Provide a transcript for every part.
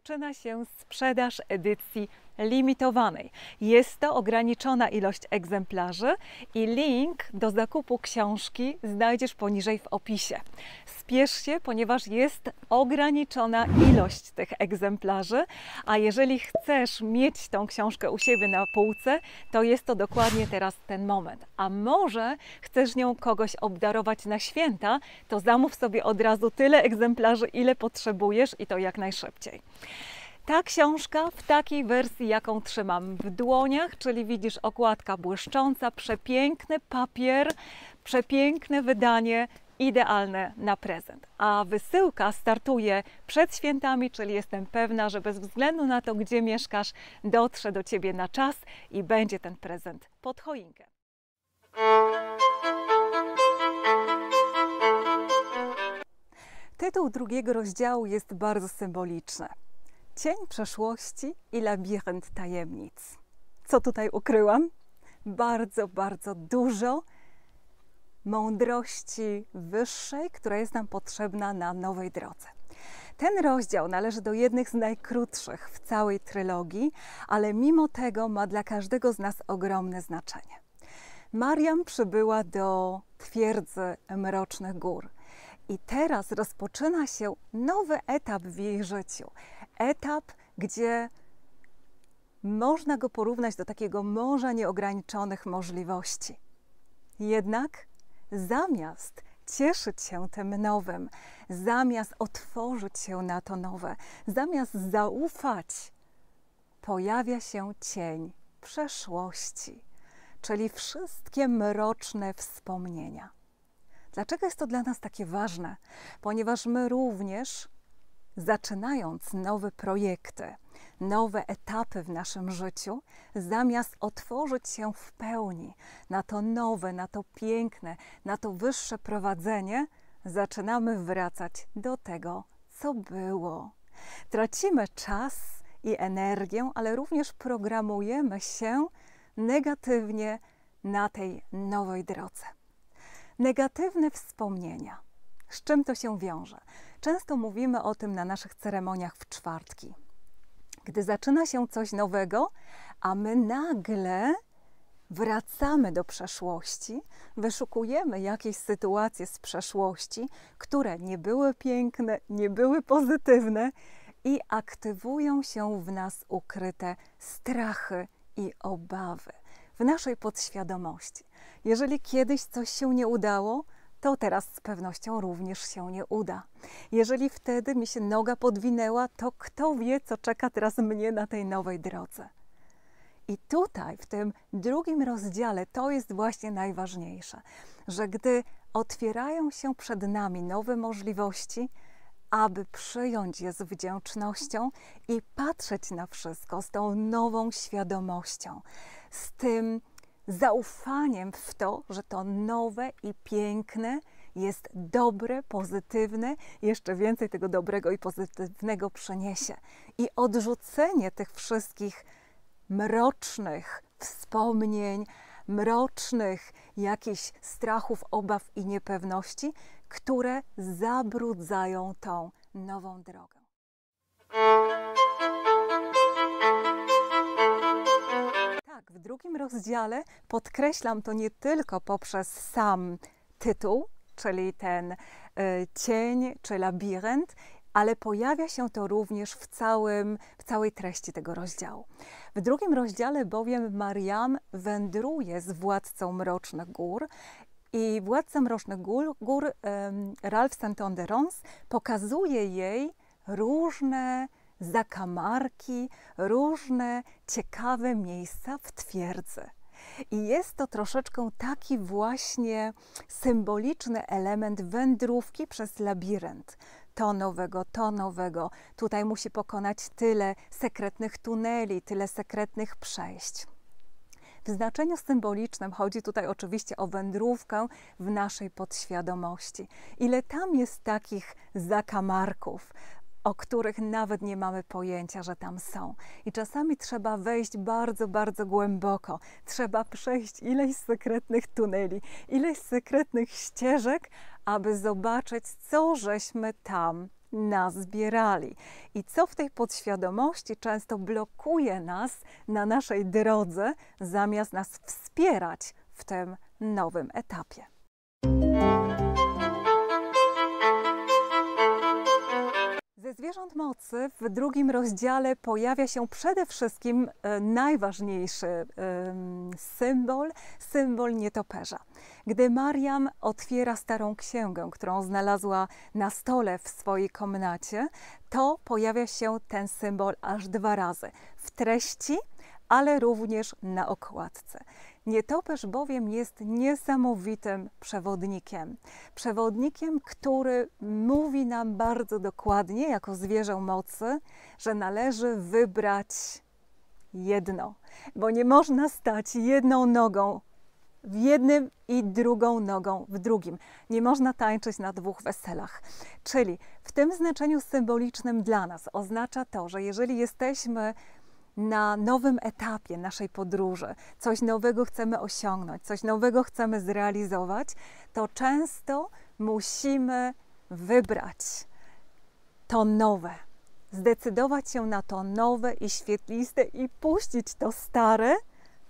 rozpoczyna się sprzedaż edycji limitowanej. Jest to ograniczona ilość egzemplarzy i link do zakupu książki znajdziesz poniżej w opisie. Spiesz się, ponieważ jest ograniczona ilość tych egzemplarzy, a jeżeli chcesz mieć tą książkę u siebie na półce, to jest to dokładnie teraz ten moment. A może chcesz nią kogoś obdarować na święta, to zamów sobie od razu tyle egzemplarzy, ile potrzebujesz i to jak najszybciej. Ta książka w takiej wersji, jaką trzymam w dłoniach, czyli widzisz okładka błyszcząca, przepiękny papier, przepiękne wydanie, idealne na prezent. A wysyłka startuje przed świętami, czyli jestem pewna, że bez względu na to, gdzie mieszkasz, dotrze do Ciebie na czas i będzie ten prezent pod choinkę. Tytuł drugiego rozdziału jest bardzo symboliczny. Cień przeszłości i labirynt tajemnic. Co tutaj ukryłam? Bardzo, bardzo dużo mądrości wyższej, która jest nam potrzebna na nowej drodze. Ten rozdział należy do jednych z najkrótszych w całej trylogii, ale mimo tego ma dla każdego z nas ogromne znaczenie. Mariam przybyła do twierdzy Mrocznych Gór i teraz rozpoczyna się nowy etap w jej życiu etap, gdzie można go porównać do takiego morza nieograniczonych możliwości. Jednak zamiast cieszyć się tym nowym, zamiast otworzyć się na to nowe, zamiast zaufać, pojawia się cień przeszłości, czyli wszystkie mroczne wspomnienia. Dlaczego jest to dla nas takie ważne? Ponieważ my również zaczynając nowe projekty, nowe etapy w naszym życiu, zamiast otworzyć się w pełni na to nowe, na to piękne, na to wyższe prowadzenie, zaczynamy wracać do tego, co było. Tracimy czas i energię, ale również programujemy się negatywnie na tej nowej drodze. Negatywne wspomnienia z czym to się wiąże? Często mówimy o tym na naszych ceremoniach w czwartki. Gdy zaczyna się coś nowego, a my nagle wracamy do przeszłości, wyszukujemy jakieś sytuacje z przeszłości, które nie były piękne, nie były pozytywne i aktywują się w nas ukryte strachy i obawy w naszej podświadomości. Jeżeli kiedyś coś się nie udało, to teraz z pewnością również się nie uda. Jeżeli wtedy mi się noga podwinęła, to kto wie, co czeka teraz mnie na tej nowej drodze. I tutaj, w tym drugim rozdziale, to jest właśnie najważniejsze, że gdy otwierają się przed nami nowe możliwości, aby przyjąć je z wdzięcznością i patrzeć na wszystko z tą nową świadomością, z tym zaufaniem w to, że to nowe i piękne jest dobre, pozytywne, jeszcze więcej tego dobrego i pozytywnego przyniesie. I odrzucenie tych wszystkich mrocznych wspomnień, mrocznych jakichś strachów, obaw i niepewności, które zabrudzają tą nową drogę. W drugim rozdziale podkreślam to nie tylko poprzez sam tytuł, czyli ten y, cień czy labirynt, ale pojawia się to również w, całym, w całej treści tego rozdziału. W drugim rozdziale bowiem Mariam wędruje z władcą Mrocznych Gór i władca Mrocznych Gór, gór Ralph Santon de Rons pokazuje jej różne zakamarki, różne ciekawe miejsca w twierdzy. I jest to troszeczkę taki właśnie symboliczny element wędrówki przez labirynt. To nowego, to nowego. Tutaj musi pokonać tyle sekretnych tuneli, tyle sekretnych przejść. W znaczeniu symbolicznym chodzi tutaj oczywiście o wędrówkę w naszej podświadomości. Ile tam jest takich zakamarków, o których nawet nie mamy pojęcia, że tam są. I czasami trzeba wejść bardzo, bardzo głęboko. Trzeba przejść ileś sekretnych tuneli, ileś sekretnych ścieżek, aby zobaczyć, co żeśmy tam nazbierali i co w tej podświadomości często blokuje nas na naszej drodze, zamiast nas wspierać w tym nowym etapie. Ze zwierząt mocy w drugim rozdziale pojawia się przede wszystkim e, najważniejszy symbol, symbol nietoperza. Gdy Mariam otwiera starą księgę, którą znalazła na stole w swojej komnacie, to pojawia się ten symbol aż dwa razy w treści, ale również na okładce. Nietoperz bowiem jest niesamowitym przewodnikiem. Przewodnikiem, który mówi nam bardzo dokładnie, jako zwierzę mocy, że należy wybrać jedno, bo nie można stać jedną nogą w jednym i drugą nogą w drugim. Nie można tańczyć na dwóch weselach. Czyli w tym znaczeniu symbolicznym dla nas oznacza to, że jeżeli jesteśmy na nowym etapie naszej podróży, coś nowego chcemy osiągnąć, coś nowego chcemy zrealizować, to często musimy wybrać to nowe, zdecydować się na to nowe i świetliste i puścić to stare,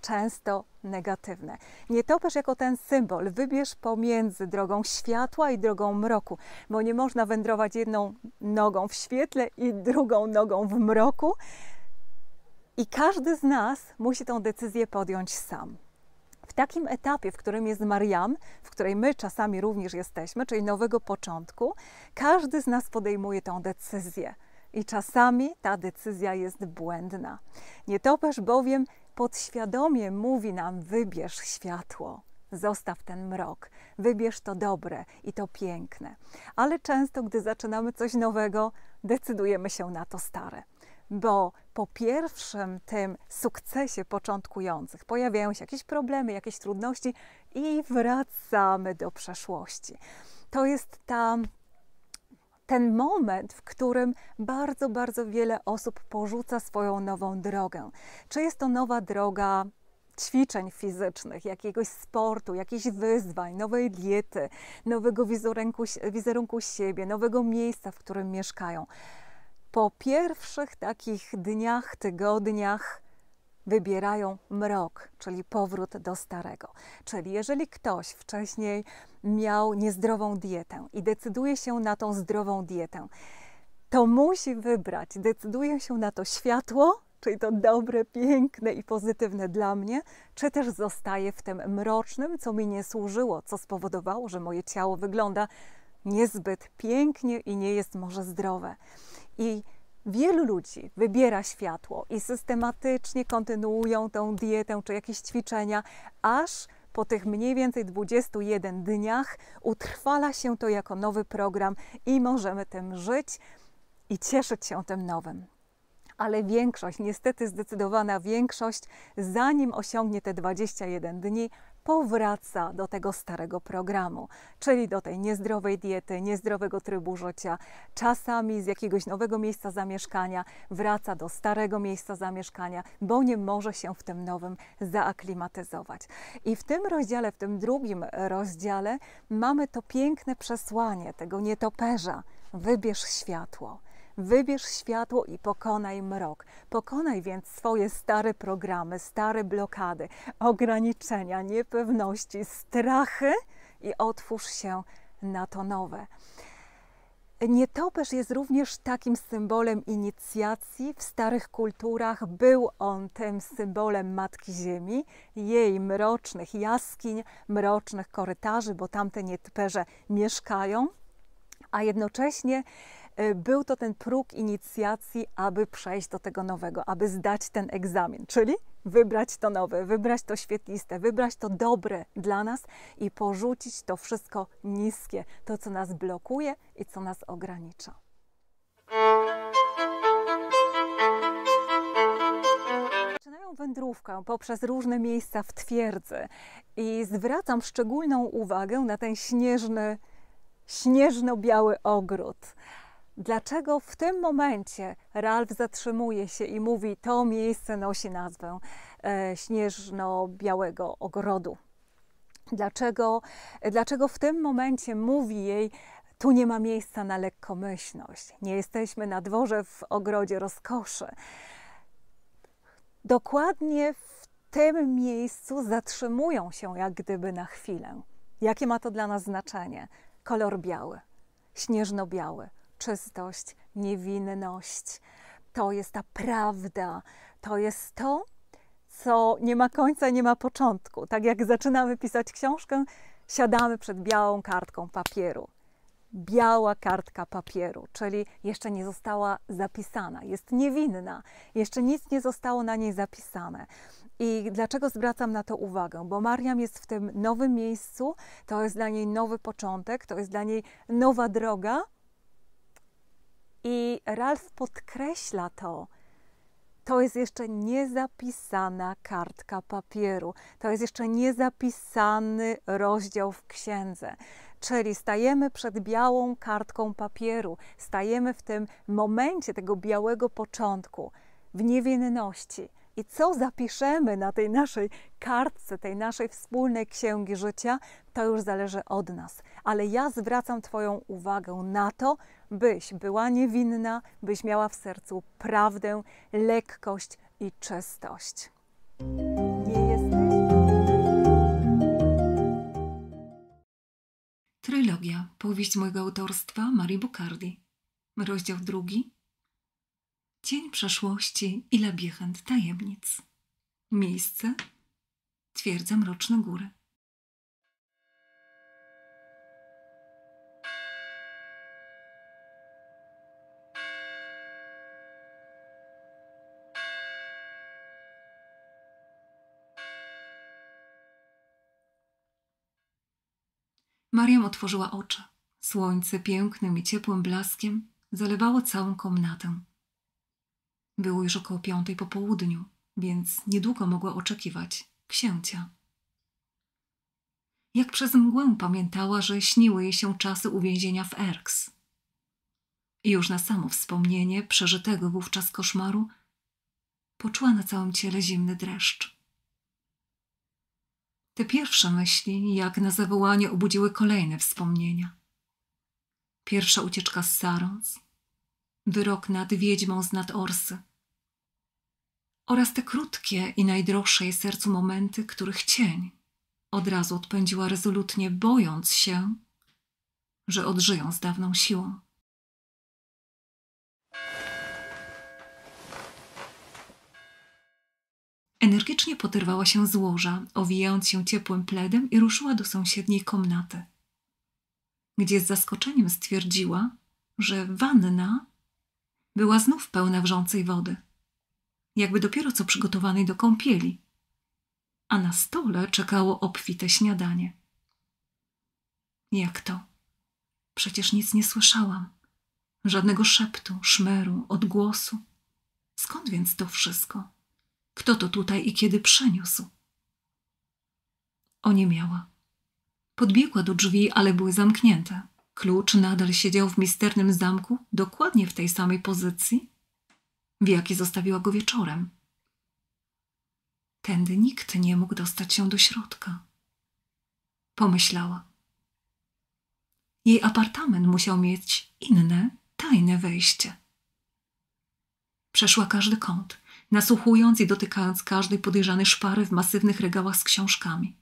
często negatywne. Nie Nietoperz jako ten symbol wybierz pomiędzy drogą światła i drogą mroku, bo nie można wędrować jedną nogą w świetle i drugą nogą w mroku, i każdy z nas musi tę decyzję podjąć sam. W takim etapie, w którym jest Mariam, w której my czasami również jesteśmy, czyli nowego początku, każdy z nas podejmuje tę decyzję. I czasami ta decyzja jest błędna. Nietoperz bowiem podświadomie mówi nam: wybierz światło. Zostaw ten mrok, wybierz to dobre i to piękne. Ale często, gdy zaczynamy coś nowego, decydujemy się na to stare bo po pierwszym tym sukcesie początkujących pojawiają się jakieś problemy, jakieś trudności i wracamy do przeszłości. To jest ta ten moment, w którym bardzo, bardzo wiele osób porzuca swoją nową drogę. Czy jest to nowa droga ćwiczeń fizycznych, jakiegoś sportu, jakichś wyzwań, nowej diety, nowego wizerunku, wizerunku siebie, nowego miejsca, w którym mieszkają po pierwszych takich dniach, tygodniach wybierają mrok, czyli powrót do starego. Czyli jeżeli ktoś wcześniej miał niezdrową dietę i decyduje się na tą zdrową dietę, to musi wybrać, decyduje się na to światło, czyli to dobre, piękne i pozytywne dla mnie, czy też zostaje w tym mrocznym, co mi nie służyło, co spowodowało, że moje ciało wygląda niezbyt pięknie i nie jest może zdrowe. I wielu ludzi wybiera światło i systematycznie kontynuują tą dietę czy jakieś ćwiczenia, aż po tych mniej więcej 21 dniach utrwala się to jako nowy program i możemy tym żyć i cieszyć się tym nowym. Ale większość, niestety zdecydowana większość, zanim osiągnie te 21 dni, powraca do tego starego programu, czyli do tej niezdrowej diety, niezdrowego trybu życia. Czasami z jakiegoś nowego miejsca zamieszkania wraca do starego miejsca zamieszkania, bo nie może się w tym nowym zaaklimatyzować. I w tym rozdziale, w tym drugim rozdziale mamy to piękne przesłanie tego nietoperza. Wybierz światło. Wybierz światło i pokonaj mrok. Pokonaj więc swoje stare programy, stare blokady, ograniczenia, niepewności, strachy i otwórz się na to nowe. Nietoperz jest również takim symbolem inicjacji. W starych kulturach był on tym symbolem Matki Ziemi, jej mrocznych jaskiń, mrocznych korytarzy, bo tamte nietoperze mieszkają, a jednocześnie E, był to ten próg inicjacji, aby przejść do tego nowego, aby zdać ten egzamin, czyli wybrać to nowe, wybrać to świetliste, wybrać to dobre dla nas i porzucić to wszystko niskie, to co nas blokuje i co nas ogranicza. wędrówkę poprzez różne miejsca w twierdzy i zwracam szczególną uwagę na ten śnieżny, śnieżno-biały ogród. Dlaczego w tym momencie Ralf zatrzymuje się i mówi: To miejsce nosi nazwę e, śnieżno-białego ogrodu? Dlaczego, dlaczego w tym momencie mówi jej: tu nie ma miejsca na lekkomyślność. Nie jesteśmy na dworze w ogrodzie rozkoszy. Dokładnie w tym miejscu zatrzymują się jak gdyby na chwilę. Jakie ma to dla nas znaczenie? Kolor biały, śnieżno-biały, czystość, niewinność. To jest ta prawda, to jest to, co nie ma końca, nie ma początku. Tak jak zaczynamy pisać książkę, siadamy przed białą kartką papieru. Biała kartka papieru, czyli jeszcze nie została zapisana, jest niewinna, jeszcze nic nie zostało na niej zapisane. I dlaczego zwracam na to uwagę? Bo Mariam jest w tym nowym miejscu, to jest dla niej nowy początek, to jest dla niej nowa droga, i Ralf podkreśla to. To jest jeszcze niezapisana kartka papieru, to jest jeszcze niezapisany rozdział w księdze. Czyli stajemy przed białą kartką papieru, stajemy w tym momencie tego białego początku, w niewinności i co zapiszemy na tej naszej kartce, tej naszej wspólnej księgi życia, to już zależy od nas. Ale ja zwracam Twoją uwagę na to, byś była niewinna, byś miała w sercu prawdę, lekkość i czystość. Nie jesteś. Trylogia, powieść mojego autorstwa Marii Bukardi. Rozdział drugi, Dzień przeszłości i labirynt tajemnic. Miejsce? Twierdza Mroczne Góry. Mariam otworzyła oczy. Słońce pięknym i ciepłym blaskiem zalewało całą komnatę. Było już około piątej po południu, więc niedługo mogła oczekiwać księcia. Jak przez mgłę pamiętała, że śniły jej się czasy uwięzienia w Erks. I już na samo wspomnienie przeżytego wówczas koszmaru poczuła na całym ciele zimny dreszcz. Te pierwsze myśli, jak na zawołanie, obudziły kolejne wspomnienia. Pierwsza ucieczka z Sarons, wyrok nad wiedźmą z nad Orsy – oraz te krótkie i najdroższe jej sercu momenty, których cień od razu odpędziła rezolutnie, bojąc się, że odżyją z dawną siłą. Energicznie poterwała się z łoża, owijając się ciepłym pledem i ruszyła do sąsiedniej komnaty, gdzie z zaskoczeniem stwierdziła, że wanna była znów pełna wrzącej wody jakby dopiero co przygotowanej do kąpieli, a na stole czekało obfite śniadanie. Jak to? Przecież nic nie słyszałam. Żadnego szeptu, szmeru, odgłosu. Skąd więc to wszystko? Kto to tutaj i kiedy przeniósł? Oniemiała. Podbiegła do drzwi, ale były zamknięte. Klucz nadal siedział w misternym zamku, dokładnie w tej samej pozycji, w jaki zostawiła go wieczorem. Tędy nikt nie mógł dostać się do środka. Pomyślała. Jej apartament musiał mieć inne, tajne wejście. Przeszła każdy kąt, nasłuchując i dotykając każdej podejrzanej szpary w masywnych regałach z książkami.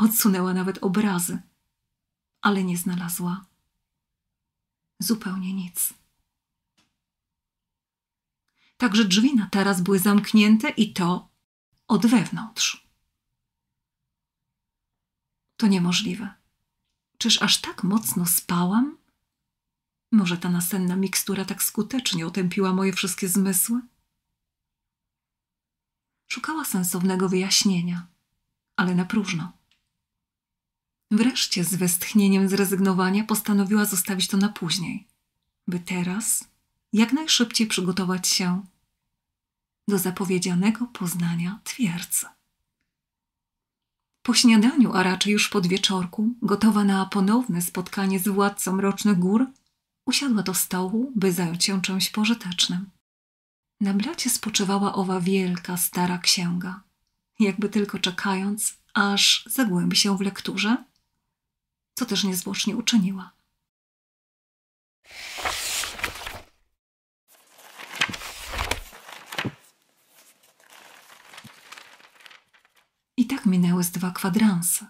Odsunęła nawet obrazy, ale nie znalazła zupełnie nic. Także drzwi na taras były zamknięte i to od wewnątrz. To niemożliwe. Czyż aż tak mocno spałam? Może ta nasenna mikstura tak skutecznie otępiła moje wszystkie zmysły? Szukała sensownego wyjaśnienia, ale na próżno. Wreszcie z westchnieniem zrezygnowania postanowiła zostawić to na później, by teraz jak najszybciej przygotować się do zapowiedzianego poznania twierdzy. Po śniadaniu, a raczej już pod wieczorku, gotowa na ponowne spotkanie z władcą Rocznych Gór, usiadła do stołu, by zająć się czymś pożytecznym. Na blacie spoczywała owa wielka, stara księga, jakby tylko czekając, aż zagłębi się w lekturze, co też niezwłocznie uczyniła. I tak minęły z dwa kwadranse.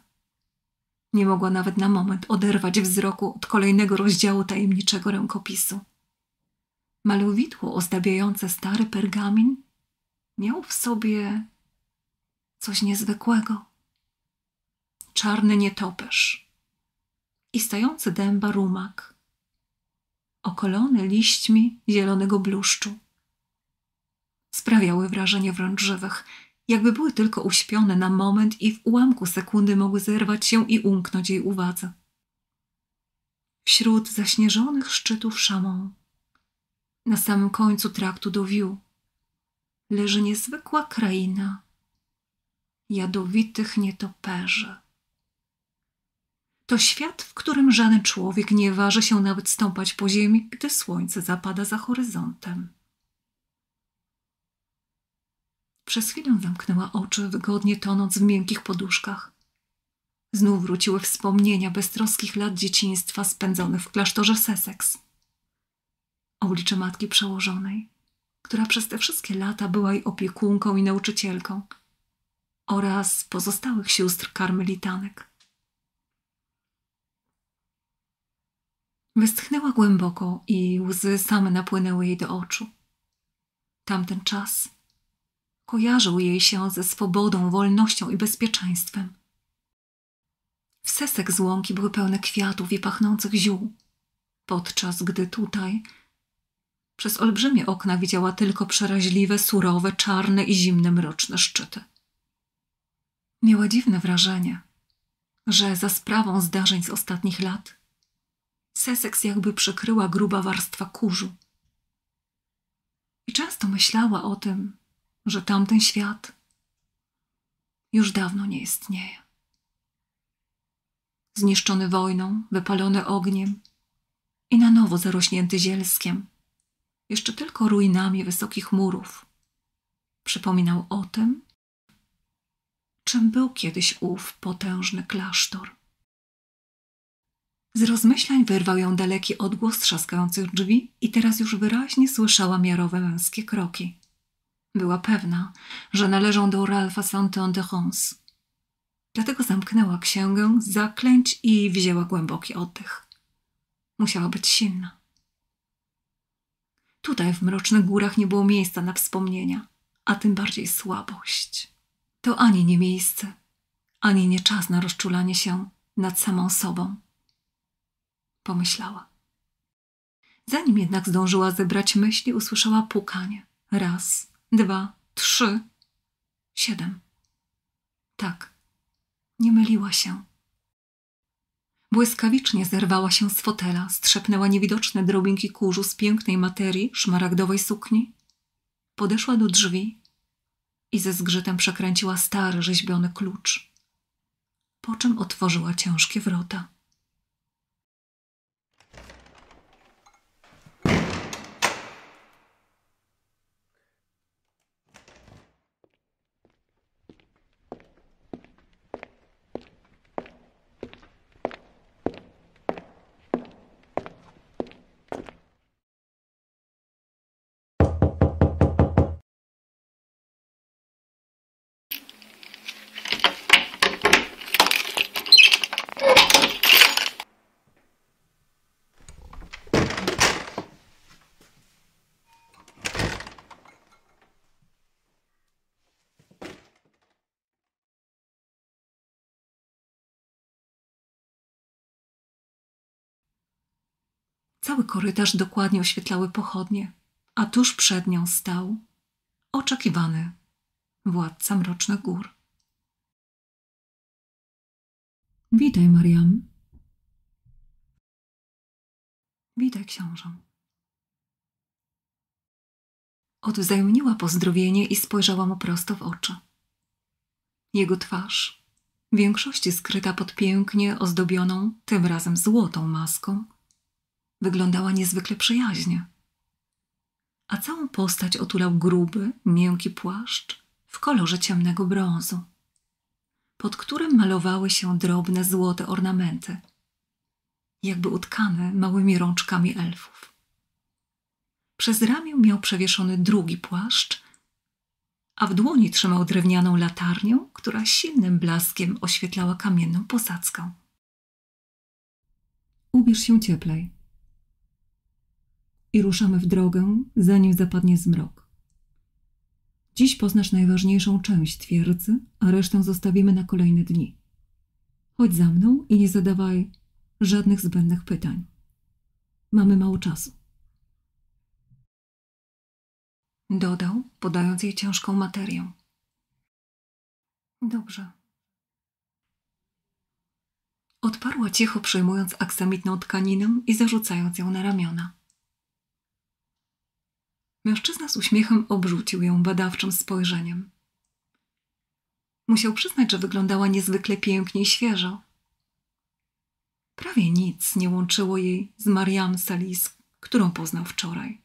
Nie mogła nawet na moment oderwać wzroku od kolejnego rozdziału tajemniczego rękopisu. Malowidło ozdabiające stary pergamin miał w sobie coś niezwykłego. Czarny nietoperz i stający dęba rumak, okolony liśćmi zielonego bluszczu sprawiały wrażenie wręcz żywych, jakby były tylko uśpione na moment i w ułamku sekundy mogły zerwać się i umknąć jej uwadze. Wśród zaśnieżonych szczytów szamą, na samym końcu traktu do Wiu, leży niezwykła kraina jadowitych nietoperzy. To świat, w którym żaden człowiek nie waży się nawet stąpać po ziemi, gdy słońce zapada za horyzontem. Przez chwilę zamknęła oczy, wygodnie tonąc w miękkich poduszkach. Znów wróciły wspomnienia beztroskich lat dzieciństwa spędzonych w klasztorze Seseks. Oblicze matki przełożonej, która przez te wszystkie lata była jej opiekunką i nauczycielką oraz pozostałych sióstr karmelitanek. Westchnęła głęboko i łzy same napłynęły jej do oczu. Tamten czas kojarzył jej się ze swobodą, wolnością i bezpieczeństwem. Wsesek z łąki były pełne kwiatów i pachnących ziół, podczas gdy tutaj przez olbrzymie okna widziała tylko przeraźliwe, surowe, czarne i zimne mroczne szczyty. Miała dziwne wrażenie, że za sprawą zdarzeń z ostatnich lat Seseks jakby przykryła gruba warstwa kurzu. I często myślała o tym, że tamten świat już dawno nie istnieje. Zniszczony wojną, wypalony ogniem i na nowo zarośnięty zielskiem, jeszcze tylko ruinami wysokich murów, przypominał o tym, czym był kiedyś ów potężny klasztor. Z rozmyślań wyrwał ją daleki odgłos trzaskających drzwi i teraz już wyraźnie słyszała miarowe męskie kroki. Była pewna, że należą do Ralfa Santon de Rons. Dlatego zamknęła księgę zaklęć i wzięła głęboki oddech. Musiała być silna. Tutaj w mrocznych górach nie było miejsca na wspomnienia, a tym bardziej słabość. To ani nie miejsce, ani nie czas na rozczulanie się nad samą sobą. Pomyślała. Zanim jednak zdążyła zebrać myśli, usłyszała pukanie. Raz, dwa, trzy, siedem. Tak, nie myliła się. Błyskawicznie zerwała się z fotela, strzepnęła niewidoczne drobinki kurzu z pięknej materii szmaragdowej sukni. Podeszła do drzwi i ze zgrzytem przekręciła stary rzeźbiony klucz, po czym otworzyła ciężkie wrota. Cały korytarz dokładnie oświetlały pochodnie, a tuż przed nią stał oczekiwany władca mrocznych gór. Witaj, Mariam. Witaj, książę. Odwzajemniła pozdrowienie i spojrzała mu prosto w oczy. Jego twarz, w większości skryta pod pięknie ozdobioną, tym razem złotą maską, wyglądała niezwykle przyjaźnie. A całą postać otulał gruby, miękki płaszcz w kolorze ciemnego brązu, pod którym malowały się drobne złote ornamenty, jakby utkane małymi rączkami elfów. Przez ramię miał przewieszony drugi płaszcz, a w dłoni trzymał drewnianą latarnię, która silnym blaskiem oświetlała kamienną posadzkę. Ubierz się cieplej, i ruszamy w drogę, zanim zapadnie zmrok. Dziś poznasz najważniejszą część twierdzy, a resztę zostawimy na kolejne dni. Chodź za mną i nie zadawaj żadnych zbędnych pytań. Mamy mało czasu. Dodał, podając jej ciężką materię. Dobrze. Odparła cicho, przejmując aksamitną tkaninę i zarzucając ją na ramiona. Mężczyzna z uśmiechem obrzucił ją badawczym spojrzeniem. Musiał przyznać, że wyglądała niezwykle pięknie i świeżo. Prawie nic nie łączyło jej z Mariam Salis, którą poznał wczoraj.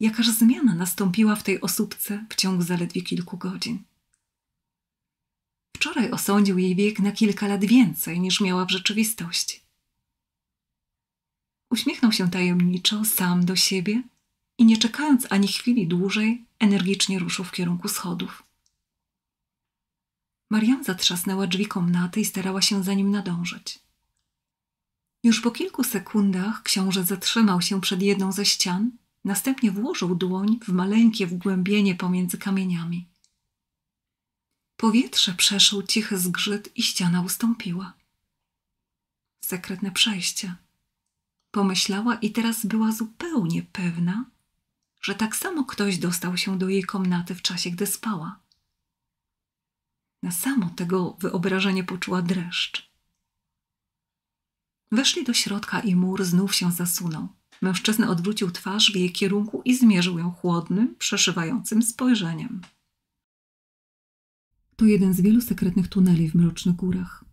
Jakaż zmiana nastąpiła w tej osóbce w ciągu zaledwie kilku godzin. Wczoraj osądził jej wiek na kilka lat więcej niż miała w rzeczywistości. Uśmiechnął się tajemniczo sam do siebie i nie czekając ani chwili dłużej, energicznie ruszył w kierunku schodów. Marian zatrzasnęła drzwi komnaty i starała się za nim nadążyć. Już po kilku sekundach książę zatrzymał się przed jedną ze ścian, następnie włożył dłoń w maleńkie wgłębienie pomiędzy kamieniami. Powietrze przeszył cichy zgrzyt i ściana ustąpiła. Sekretne przejście. Pomyślała i teraz była zupełnie pewna, że tak samo ktoś dostał się do jej komnaty w czasie, gdy spała. Na samo tego wyobrażenie poczuła dreszcz. Weszli do środka i mur znów się zasunął. Mężczyzna odwrócił twarz w jej kierunku i zmierzył ją chłodnym, przeszywającym spojrzeniem. To jeden z wielu sekretnych tuneli w Mrocznych Górach.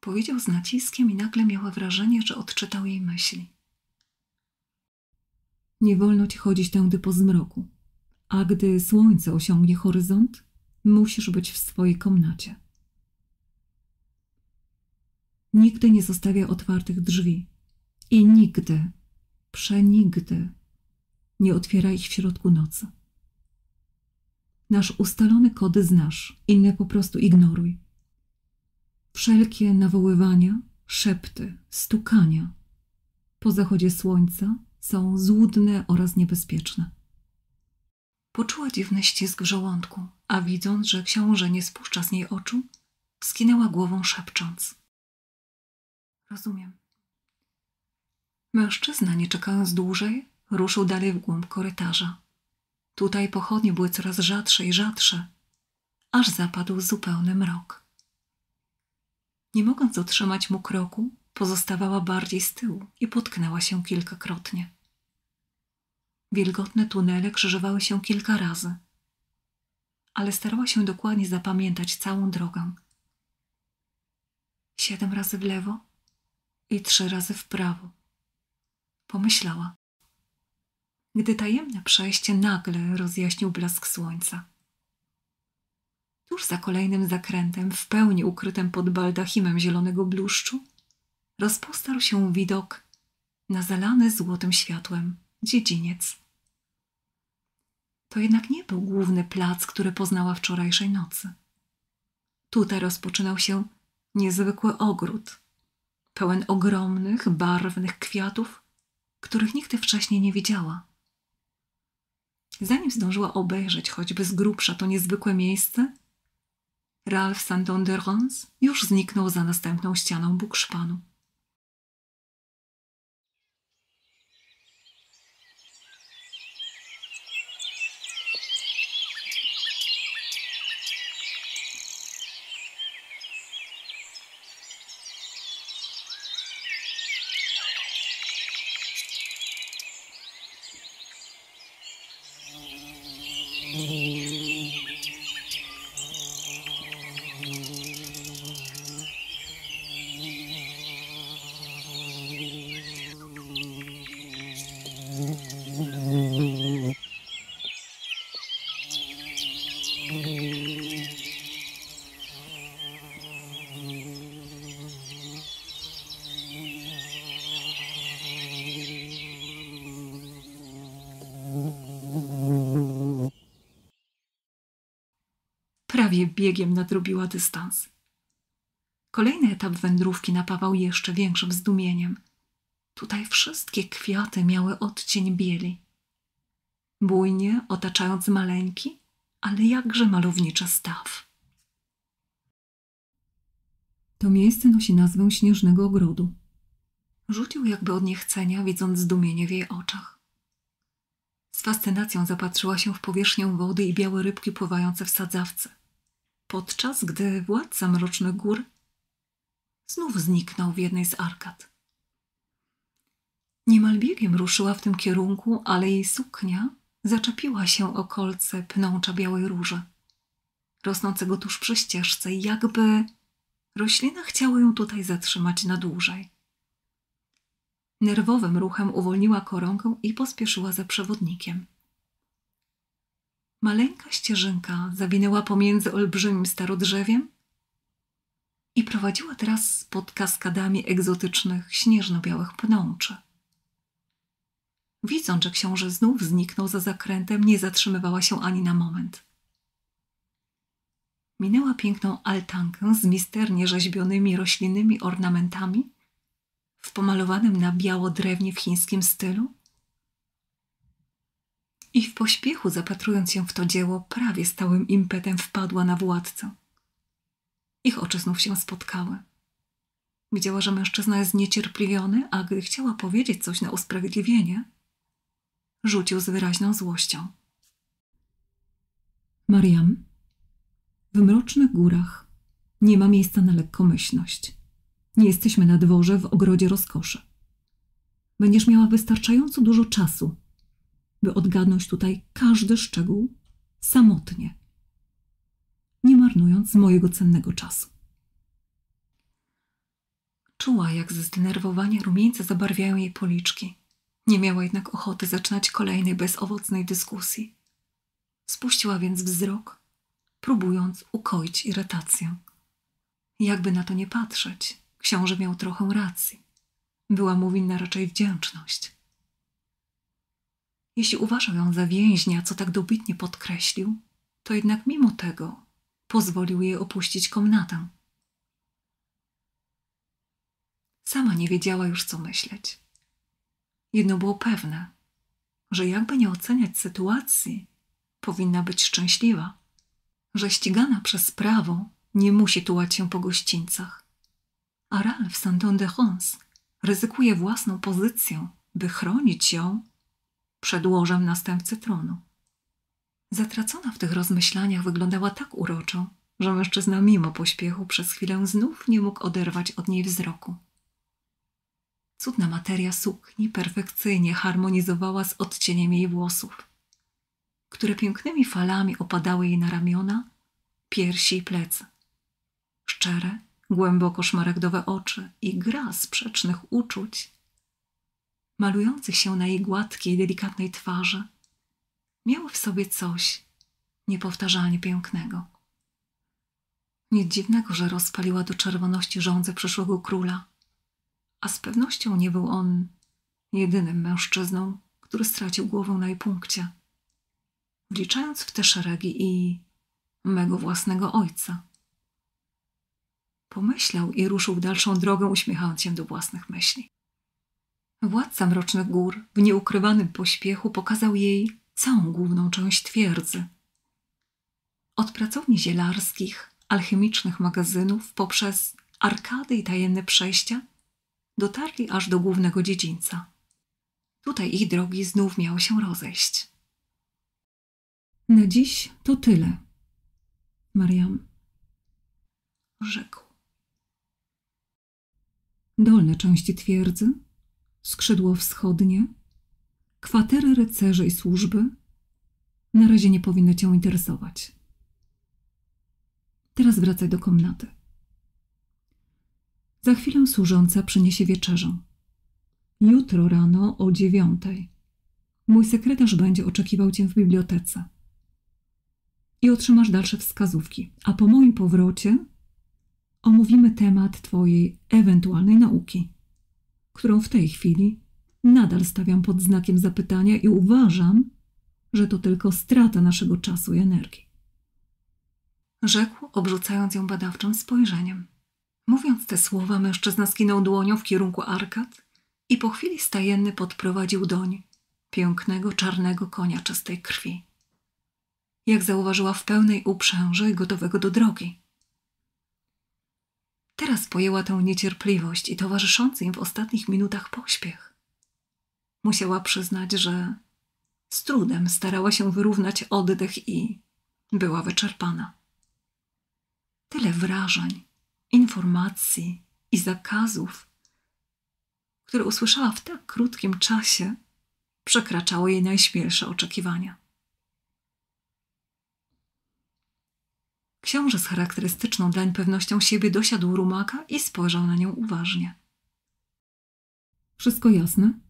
Powiedział z naciskiem i nagle miała wrażenie, że odczytał jej myśli. Nie wolno ci chodzić tędy po zmroku. A gdy słońce osiągnie horyzont, musisz być w swojej komnacie. Nigdy nie zostawia otwartych drzwi. I nigdy, przenigdy, nie otwiera ich w środku nocy. Nasz ustalony kody znasz, inne po prostu ignoruj. Wszelkie nawoływania, szepty, stukania po zachodzie słońca są złudne oraz niebezpieczne. Poczuła dziwny ścisk w żołądku, a widząc, że książę nie spuszcza z niej oczu, skinęła głową szepcząc. Rozumiem. Mężczyzna, nie czekając dłużej, ruszył dalej w głąb korytarza. Tutaj pochodnie były coraz rzadsze i rzadsze, aż zapadł zupełny mrok. Nie mogąc otrzymać mu kroku, pozostawała bardziej z tyłu i potknęła się kilkakrotnie. Wilgotne tunele krzyżowały się kilka razy, ale starała się dokładnie zapamiętać całą drogę. Siedem razy w lewo i trzy razy w prawo. Pomyślała, gdy tajemne przejście nagle rozjaśnił blask słońca. Tuż za kolejnym zakrętem, w pełni ukrytym pod baldachimem zielonego bluszczu, rozpostarł się widok na zalany złotym światłem dziedziniec. To jednak nie był główny plac, który poznała wczorajszej nocy. Tutaj rozpoczynał się niezwykły ogród, pełen ogromnych, barwnych kwiatów, których nigdy wcześniej nie widziała. Zanim zdążyła obejrzeć choćby z grubsza to niezwykłe miejsce, Ralph Santon de Rons już zniknął za następną ścianą bukszpanu. prawie biegiem nadrobiła dystans. Kolejny etap wędrówki napawał jeszcze większym zdumieniem. Tutaj wszystkie kwiaty miały odcień bieli. Bujnie otaczając maleńki, ale jakże malowniczy staw. To miejsce nosi nazwę Śnieżnego Ogrodu. Rzucił jakby od niechcenia, widząc zdumienie w jej oczach. Z fascynacją zapatrzyła się w powierzchnię wody i białe rybki pływające w sadzawce podczas gdy władca Mrocznych Gór znów zniknął w jednej z arkad. Niemal biegiem ruszyła w tym kierunku, ale jej suknia zaczepiła się o kolce pnącza białej róży, rosnącego tuż przy ścieżce, jakby roślina chciała ją tutaj zatrzymać na dłużej. Nerwowym ruchem uwolniła koronkę i pospieszyła za przewodnikiem maleńka ścieżynka zawinęła pomiędzy olbrzymim starodrzewiem i prowadziła teraz pod kaskadami egzotycznych, śnieżno-białych pnączy. Widząc, że książę znów zniknął za zakrętem, nie zatrzymywała się ani na moment. Minęła piękną altankę z misternie rzeźbionymi roślinnymi ornamentami w pomalowanym na biało drewnie w chińskim stylu i w pośpiechu zapatrując się w to dzieło, prawie stałym impetem wpadła na władcę. Ich oczy znów się spotkały. Widziała, że mężczyzna jest niecierpliwiony, a gdy chciała powiedzieć coś na usprawiedliwienie, rzucił z wyraźną złością. Mariam, w mrocznych górach nie ma miejsca na lekkomyślność. Nie jesteśmy na dworze w ogrodzie rozkoszy. Będziesz miała wystarczająco dużo czasu, by odgadnąć tutaj każdy szczegół samotnie, nie marnując mojego cennego czasu. Czuła, jak ze zdenerwowania rumieńce zabarwiają jej policzki. Nie miała jednak ochoty zaczynać kolejnej bezowocnej dyskusji. Spuściła więc wzrok, próbując ukoić irytację. Jakby na to nie patrzeć, książę miał trochę racji. Była mu winna raczej wdzięczność. Jeśli uważał ją za więźnia, co tak dobitnie podkreślił, to jednak mimo tego pozwolił jej opuścić komnatę. Sama nie wiedziała już, co myśleć. Jedno było pewne, że jakby nie oceniać sytuacji, powinna być szczęśliwa, że ścigana przez prawo nie musi tułać się po gościńcach. A Ralph Saint-Don de ryzykuje własną pozycję, by chronić ją przed łożem następcy tronu. Zatracona w tych rozmyślaniach wyglądała tak uroczo, że mężczyzna mimo pośpiechu przez chwilę znów nie mógł oderwać od niej wzroku. Cudna materia sukni perfekcyjnie harmonizowała z odcieniem jej włosów, które pięknymi falami opadały jej na ramiona, piersi i plecy. Szczere, głęboko szmaragdowe oczy i gra sprzecznych uczuć malujących się na jej gładkiej, delikatnej twarzy, miało w sobie coś niepowtarzalnie pięknego. Nic dziwnego, że rozpaliła do czerwoności żądzę przyszłego króla, a z pewnością nie był on jedynym mężczyzną, który stracił głowę na jej punkcie. Wliczając w te szeregi i mego własnego ojca. Pomyślał i ruszył w dalszą drogę, uśmiechając się do własnych myśli. Władca Mrocznych Gór w nieukrywanym pośpiechu pokazał jej całą główną część twierdzy. Od pracowni zielarskich, alchemicznych magazynów poprzez arkady i tajemne przejścia dotarli aż do głównego dziedzińca. Tutaj ich drogi znów miały się rozejść. Na dziś to tyle, Mariam rzekł. Dolne części twierdzy skrzydło wschodnie, kwatery rycerzy i służby, na razie nie powinno cię interesować. Teraz wracaj do komnaty. Za chwilę służąca przyniesie wieczerzę. Jutro rano o dziewiątej. Mój sekretarz będzie oczekiwał cię w bibliotece. I otrzymasz dalsze wskazówki, a po moim powrocie omówimy temat twojej ewentualnej nauki którą w tej chwili nadal stawiam pod znakiem zapytania i uważam, że to tylko strata naszego czasu i energii. Rzekł, obrzucając ją badawczym spojrzeniem. Mówiąc te słowa, mężczyzna skinął dłonią w kierunku arkad i po chwili stajenny podprowadził doń pięknego, czarnego konia czystej krwi. Jak zauważyła w pełnej uprzęży i gotowego do drogi. Teraz pojęła tę niecierpliwość i towarzyszący im w ostatnich minutach pośpiech. Musiała przyznać, że z trudem starała się wyrównać oddech i była wyczerpana. Tyle wrażeń, informacji i zakazów, które usłyszała w tak krótkim czasie, przekraczało jej najśmielsze oczekiwania. Książę z charakterystyczną dlań pewnością siebie dosiadł rumaka i spojrzał na nią uważnie. Wszystko jasne?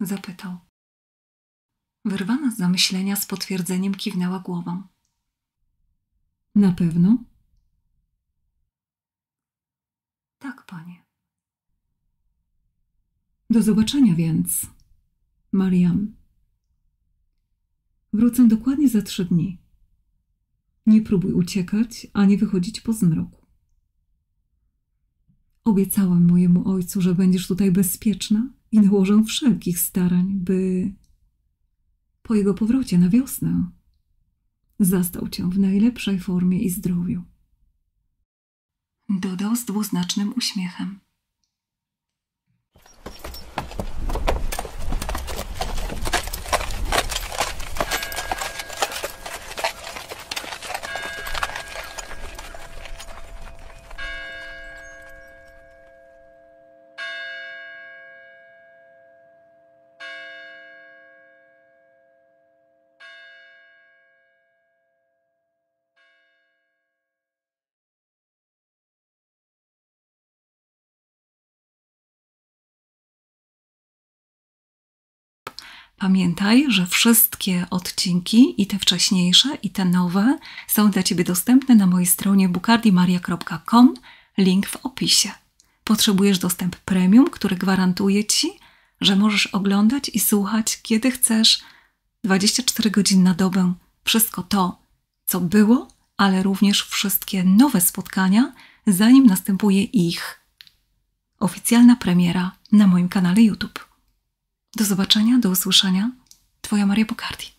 Zapytał. Wyrwana z zamyślenia z potwierdzeniem kiwnęła głową. Na pewno? Tak, panie. Do zobaczenia więc, Mariam. Wrócę dokładnie za trzy dni. Nie próbuj uciekać ani wychodzić po zmroku. Obiecałam mojemu ojcu, że będziesz tutaj bezpieczna i nałożę wszelkich starań, by po jego powrocie na wiosnę zastał cię w najlepszej formie i zdrowiu. Dodał z dwuznacznym uśmiechem. Pamiętaj, że wszystkie odcinki, i te wcześniejsze, i te nowe, są dla Ciebie dostępne na mojej stronie bukardimaria.com, link w opisie. Potrzebujesz dostęp premium, który gwarantuje Ci, że możesz oglądać i słuchać, kiedy chcesz, 24 godziny na dobę, wszystko to, co było, ale również wszystkie nowe spotkania, zanim następuje ich oficjalna premiera na moim kanale YouTube. Do zobaczenia, do usłyszenia. Twoja Maria Pokardi.